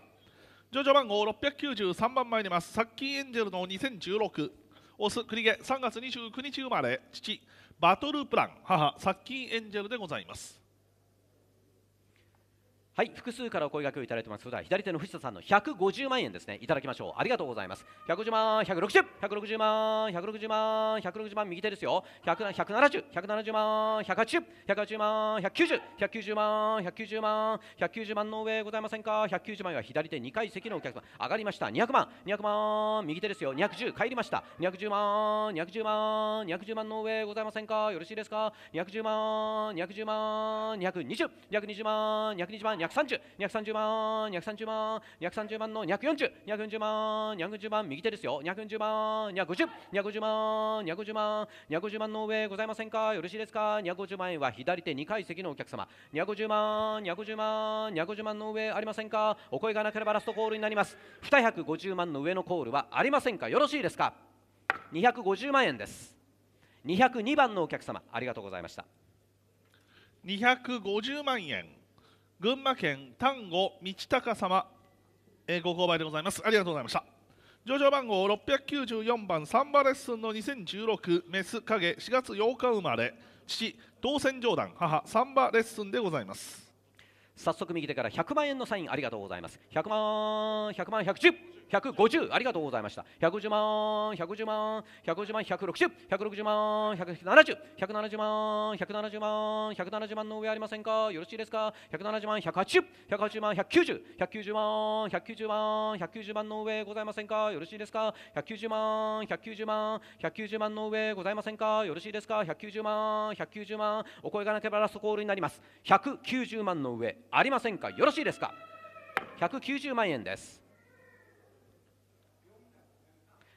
上場番号693番参りますサッキーエンジェルの2016オスリ毛3月29日生まれ父バトルプラン母サッキーエンジェルでございますはい複数からお声掛けをいただいてますそれでは左手の藤田さんの150万円ですねいただきましょうありがとうございます150万160 160万160万160万右手ですよ170170 170万180 180万190 190万190万190万の上ございませんか190万は左手2階席のお客様上がりました200万200万右手ですよ210帰りました210万210万210万の上ございませんかよろしいですか210万210万220 220万220万220万230、230番、230番、230番の240、240番、240番、右手ですよ、240番、250、250番、250番、250番の上ございませんか、よろしいですか、250万円は左手2階席のお客様、250万、250万、250万の上ありませんか、お声がなければラストコールになります、250万の上のコールはありませんか、よろしいですか、250万円です。202番のお客様ありがとうございました250万円群馬県丹後道高様、えー、ご購買でございますありがとうございました上場番号694番サンバレッスンの2016メス影4月8日生まれ父当選上段母サンバレッスンでございます早速右手から100万円のサインありがとうございます100万100万110 150ありがとうございました110万110万110万160 160万170 170万170万170万の上ありませんかよろしいですか170万180 180万190 190万190万190万の上ございませんかよろしいですか190万190万190万の上ございませんかよろしいですか190万190万お声がなければラストコールになります190万の上ありませんかよろしいですか190万円です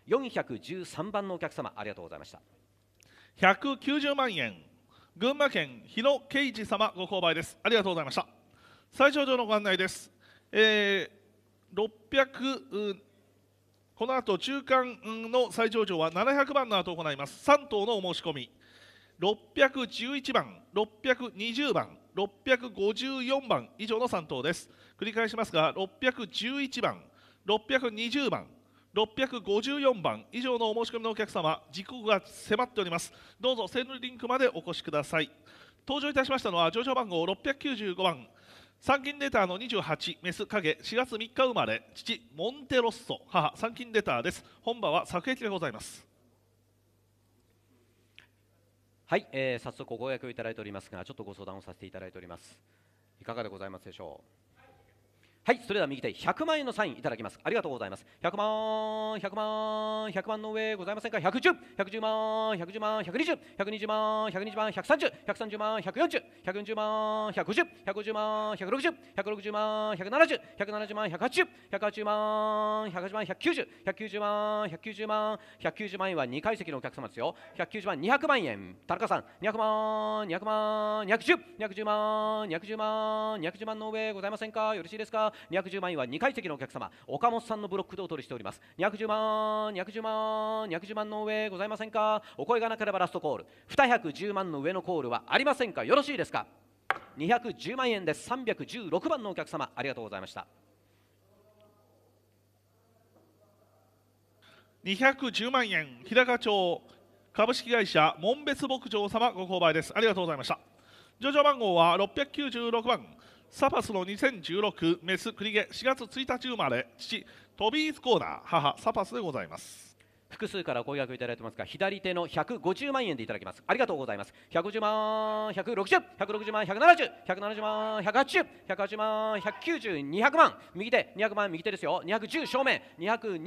413番のお客様ありがとうございました190万円群馬県日野啓二様ご購買ですありがとうございました最上場のご案内です、えー、600この後中間の最上場は700番の後行います3等のお申し込み611番620番654番以上の3等です繰り返しますが611番620番654番以上のお申し込みのお客様時刻が迫っておりますどうぞセールリンクまでお越しください登場いたしましたのは上場番号695番参勤データの28メス影4月3日生まれ父モンテロッソ母参勤データです本場は作駅でございますはい、えー、早速ご予約をいただいておりますがちょっとご相談をさせていただいておりますいかがでございますでしょうはいそれでは右手100万円のサインいただきますありがとうございます100万100万100万の上ございませんか110110 110万110万120 120万120万130 130万140 140万150 150万160 160万170 170万180 180万180万190 190万190万190万円は2階席のお客様ですよ190万200万円田中さん200万200万210 210万210万210万の上ございませんかよろしいですか様210万円は2階席のお客様岡本さんのブロックでお取りしております210万210万210万の上ございませんかお声がなければラストコール210万の上のコールはありませんかよろしいですか210万円です316番のお客様ありがとうございました210万円日高町株式会社門別牧場様ご購買ですありがとうございました上場番号は696番サパスの2016メスクリゲ4月1日生まれ父トビーズコーナー母サパスでございます複数からご予約いただいてますが左手の150万円でいただきますありがとうございます150万160160万170170万180180万190200万右手200万右手ですよ210正面2 2 0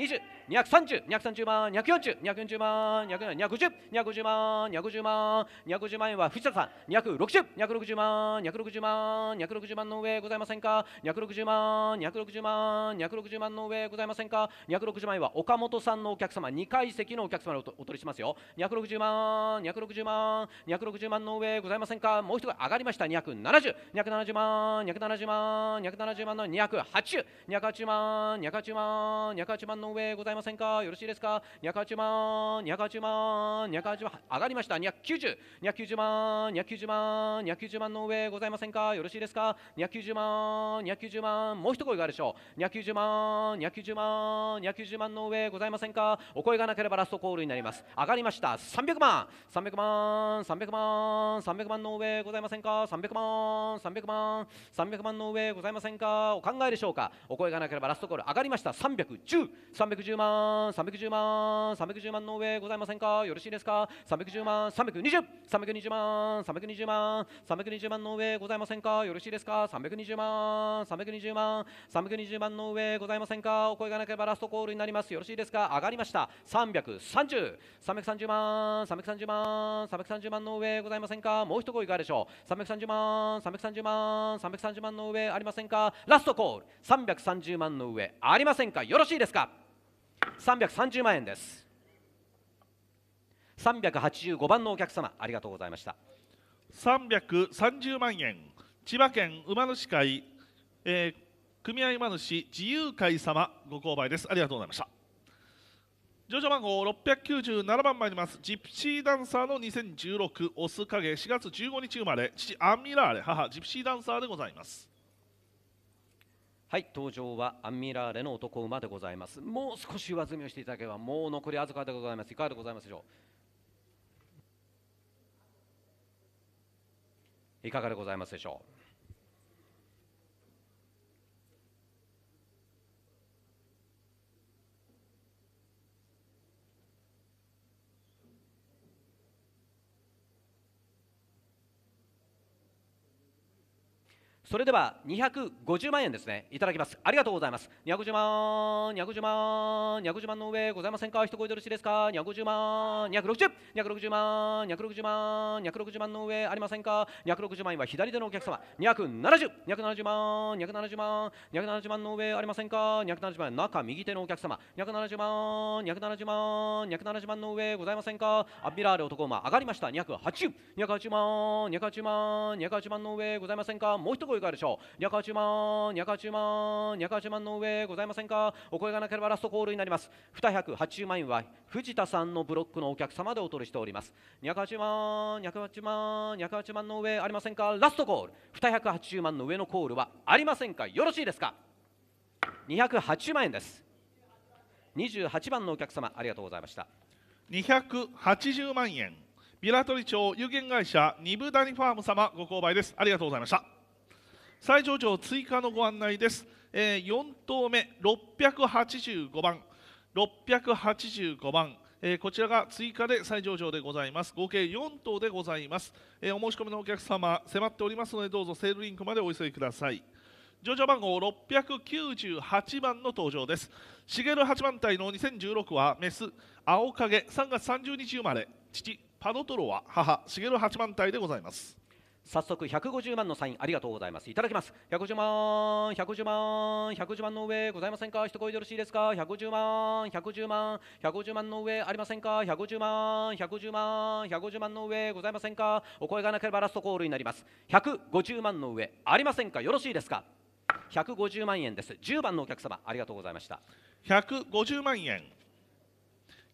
2 3 0 2 3 0万240240万210250250万250万250万円は藤田さん260260万260万260万の上ございませんか260万260万260万の上ございませんか260万円は岡本さんのお客様2回階席のお客様でお取りしますよ260万260万260万の上ございませんかもう一回上がりました270270 270万270万270万の280 280万280万280万の上ございませんかよろしいですか280万280万280万上がりました290 290万290万290万の上ございませんかよろしいですか290万290万もう一声があるでしょう290万290万290万の上ございませんかお声がなければラストコールになります上がりました300万300万300万300万の上ございませんか300万300万300万の上ございませんかお考えでしょうかお声がなければラストコール上がりました310310万310万310万の上ございませんかよろしいですか310万320320 320万320万320万の上ございませんかよろしいですか320万320万320万の上ございませんかお声がなければラストコールになりますよろしいですか上がりました330、330万、330万、330万の上ございませんか、もう一声いかがでしょう、330万、330万、330万の上ありませんか、ラストコール、330万の上ありませんか、よろしいですか、330万円です。385番のお客様ありがとうございました330万円千葉県馬主会、えー、組合馬主自由会様ご購買ですありがとうございました上場番号697番参りますジプシーダンサーの2016オス影4月15日生まれ父アンミラーレ母ジプシーダンサーでございますはい登場はアンミラーレの男馬でございますもう少し上積みをしていただければもう残りあずかでございますいかがでございますでしょういかがでございますでしょうそれでは250万円ですねいただきますありがとうございます250万250万250万の上ございませんか一声よろしいですか250万260 260万260万260万の上ありませんか260万円は左手のお客様270270 270万270万270万の上ありませんか270万中右手のお客様270万270万270万の上ございませんかアビラール男馬上がりました280 280万280万280万の上ございませんかもう一声声があるでしょう280万280万280万の上ございませんかお声がなければラストコールになります2八十万円は藤田さんのブロックのお客様でお取りしております280万280万280万の上ありませんかラストコール2八十万の上のコールはありませんかよろしいですか二百八十万円です二十八番のお客様ありがとうございました二百八十万円ビラ取り町有限会社二部谷ファーム様ご購買ですありがとうございました最上場追加のご案内です、えー、4投目685番685番えー、こちらが追加で再上場でございます合計4頭でございます、えー、お申し込みのお客様迫っておりますのでどうぞセールリンクまでお急ぎください上場番号698番の登場です茂八番隊の2016はメス青影3月30日生まれ父パドトロは母茂八番隊でございます早速150万のサインありがとうございますいただきます150万150万110万の上ございませんか一声よろしいですか110万110万110万の上ありませんか110万110万150万の上ございませんかお声がなければラストコールになります150万の上ありませんかよろしいですか150万円です10番のお客様ありがとうございました150万円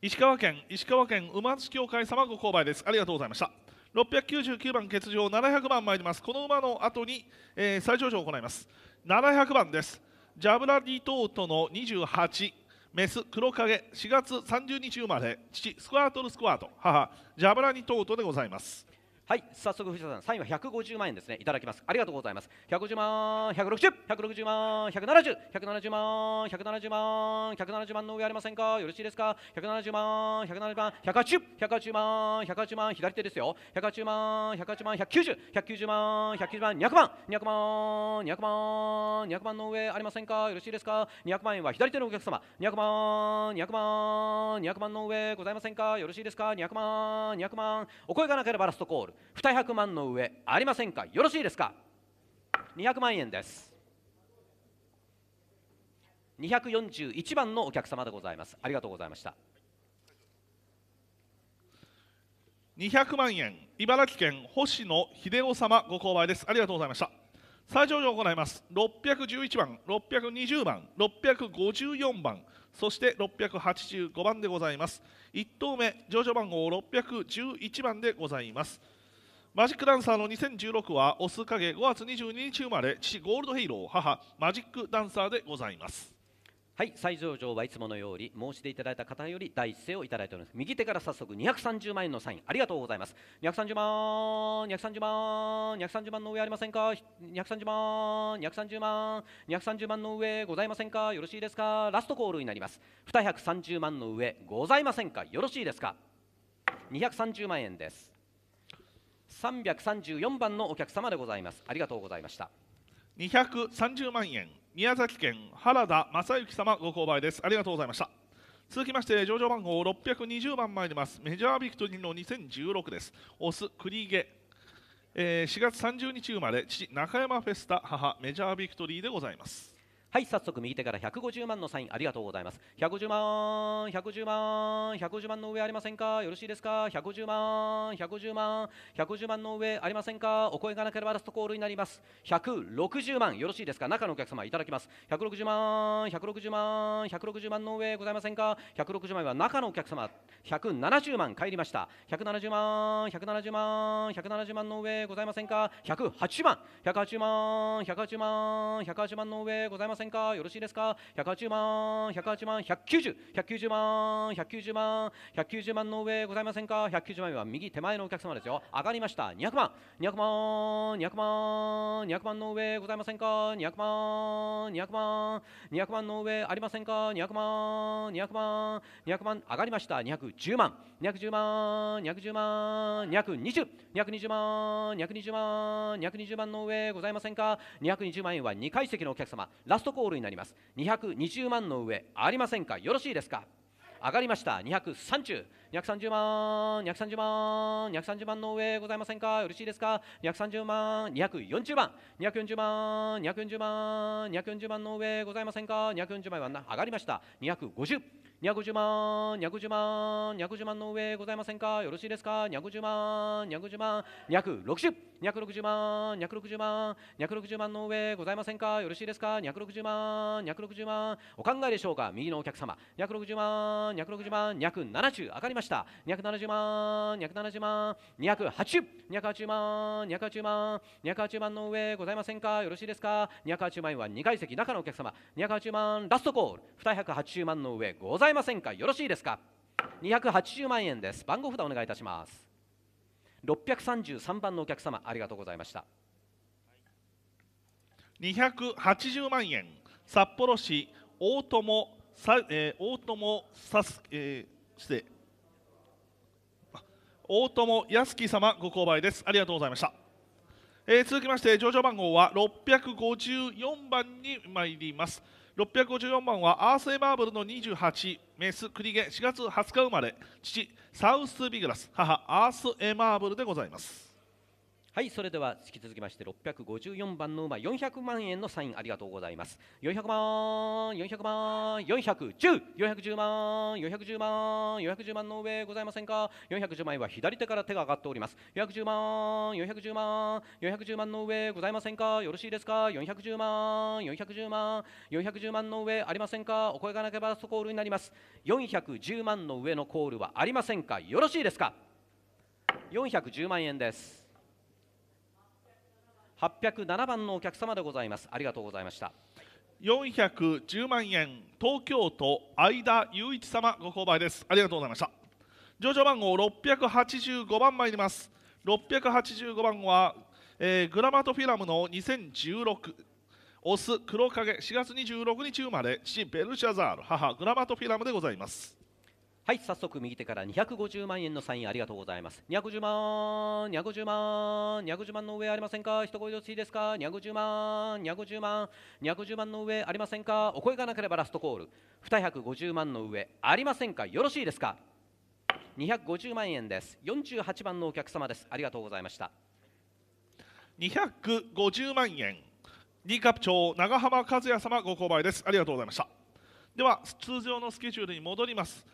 石川県石川県馬津協会様ご購買ですありがとうございました699番欠場700番参りますこの馬の後に、えー、再上場を行います700番ですジャブラディトートの28メス黒影4月30日生まれ父スクワートルスクワート母ジャブラニトートでございますはい早速藤田さんサインは150万円ですねいただきますありがとうございます150万160 160万170 170万170万170万の上ありませんかよろしいですか170万170万180 180万180万左手ですよ180万180万190 190万190万200万200万200万200万の上ありませんかよろしいですか200万円は左手のお客様200万200万200万の上ございませんかよろしいですか200万200万お声がなければラストコール200万の上ありませんかよろしいですか200万円です241番のお客様でございますありがとうございました200万円茨城県星野秀夫様ご購買ですありがとうございました再上場を行います611番620番654番そして685番でございます1等目上場番号611番でございますマジックダンサーの2016はオス影5月22日生まれ父ゴールドヘイロー母マジックダンサーでございますはい最上場はいつものように申し出いただいた方より第一声をいただいております右手から早速230万円のサインありがとうございます230万230万230万の上ありませんか230万230万230万の上ございませんかよろしいですかラストコールになります230万の上ございませんかよろしいですか230万円です334番のお客様でございますありがとうございました230万円宮崎県原田正幸様ご購買ですありがとうございました続きまして上場番号620番参りますメジャービクトリーの2016ですオスクリゲ、えー、4月30日生まれ父中山フェスタ母メジャービクトリーでございますはい早速右手から150万のサインありがとうございます150万110万110万の上ありませんかよろしいですか1 5 0万110万110万の上ありませんかお声がなければラストコールになります160万よろしいですか中のお客様いただきます160万160万160万の上ございませんか160万は中のお客様170万帰りました170万170万170万の上ございませんか108万108万108万108万の上ございませんかせんかよろしいですか180万180万190 190万190万190万の上ございませんか190万は右手前のお客様ですよ上がりました200万200万200万200万の上ございませんか200万200万200万の上ありませんか200万200万200万上がりました210万210万210万220 220万220万220万の上ございませんか220万円は2階席のお客様ラストトトコールになります220万の上ありませんかよろしいですか上がりました230 230万230万230万の上ございませんかよろしいですか230万240万240万240万240万の上ございませんか240万は上がりました250 250万、210万、210万の上ございませんかよろしいですか ?210 万、210万、260、260万、260万、260万の上ございませんかよろしいですか2六十万、2六十万、お考えでしょうか右のお客様、2六十万、2六十万、2七十上がりました。2七十万、2七十万、280、280万、280万、2八十万の上ございませんかよろしいですか2八十万は二階席、中のお客様、2八十万、ラストコール、二百八十万の上ございませんえませんかよろしいですか280万円です番号札お願いいたします633番のお客様ありがとうございました280万円札幌市大友さ、えー、大友さす、えー、失礼大友康樹様ご購買ですありがとうございました、えー、続きまして上場番号は654番に参ります654番はアースエマーブルの28メスクリゲ4月20日生まれ父サウスビグラス母アースエマーブルでございますはいそれでは引き続きまして654番の馬400万円のサインありがとうございます400万400万410410万410万410万の上ございませんか410万円は左手から手が上がっております410万410万410万の上ございませんかよろしいですか410万410万410万の上ありませんかお声がなければストコールになります410万の上のコールはありませんかよろしいですか410万円です807番のお客様でございますありがとうございました410万円東京都相田雄一様ご購買ですありがとうございました上場番号685番参ります685番号は、えー、グラマトフィラムの2016オス黒影4月26日生まれ父ベルシャザール母グラマトフィラムでございますはい早速右手から250万円のサインありがとうございます250万250万250万の上ありませんか一声よろいいですか250万250万250万の上ありませんかお声がなければラストコール250万の上ありませんかよろしいですか250万円です48番のお客様ですありがとうございました250万円新カプ長長浜和也様ご購買ですありがとうございましたでは通常のスケジュールに戻ります